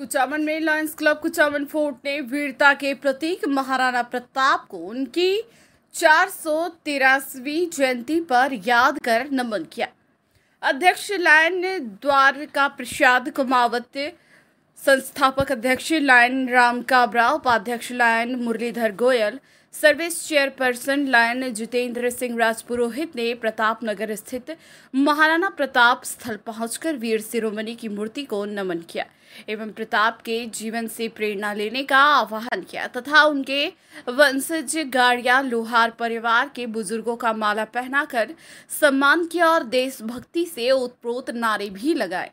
कुचामन में Lions club Kuchaman fort ने वीरता के प्रतीक महाराणा प्रताप को उनकी चार जयंती पर याद कर नमन किया अध्यक्ष लायन द्वारका प्रसाद कुमावत संस्थापक अध्यक्ष लायन राम काबरा उपाध्यक्ष Lion Muralidhar Goyal service chairperson Lion Jitendra Singh Rajpurohit ने प्रताप नगर स्थित महाराणा प्रताप स्थल पहुंचकर वीर सिरोमणि की मूर्ति को नमन किया एवं प्रताप के जीवन से प्रेरणा लेने का आह्वान किया तथा उनके वंशज गाड़िया लोहार परिवार के बुजुर्गों का माला पहनाकर सम्मान किया और देशभक्ति से उत्प्रोत नारे भी लगाए